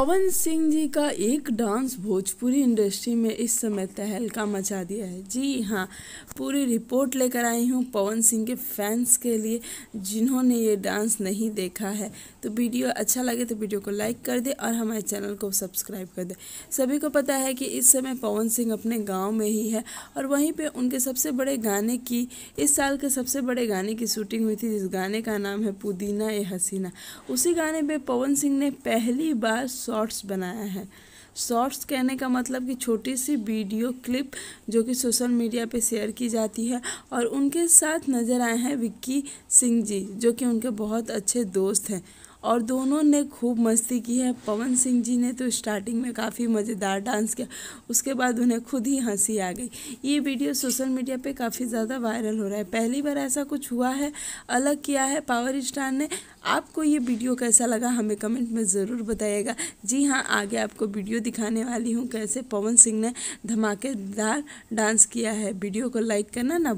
पवन सिंह जी का एक dance Bhojpuri industry में इस समय तहलका मचा दिया है जी हाँ पूरी रिपोर्ट लेकर आई हूँ पवन सिंह के फैंस के लिए जिन्होंने ये डांस नहीं देखा है तो वीडियो अच्छा लगे तो वीडियो को लाइक कर दे और हमारे चैनल को सब्सक्राइब कर दे सभी को पता है कि इस समय पवन सिंह अपने गाँव में ही है और वहीं पर उनके सबसे बड़े गाने की इस साल के सबसे बड़े गाने की शूटिंग हुई थी जिस गाने का नाम है पुदीना ए हसीना उसी गाने पर पवन सिंह ने पहली बार शॉर्ट्स बनाया है शॉर्ट्स कहने का मतलब कि छोटी सी वीडियो क्लिप जो कि सोशल मीडिया पे शेयर की जाती है और उनके साथ नज़र आए हैं विक्की सिंह जी जो कि उनके बहुत अच्छे दोस्त हैं और दोनों ने खूब मस्ती की है पवन सिंह जी ने तो स्टार्टिंग में काफ़ी मज़ेदार डांस किया उसके बाद उन्हें खुद ही हंसी आ गई ये वीडियो सोशल मीडिया पे काफ़ी ज़्यादा वायरल हो रहा है पहली बार ऐसा कुछ हुआ है अलग किया है पावर स्टार ने आपको ये वीडियो कैसा लगा हमें कमेंट में ज़रूर बताइएगा जी हाँ आगे आपको वीडियो दिखाने वाली हूँ कैसे पवन सिंह ने धमाकेदार डांस किया है वीडियो को लाइक करना ना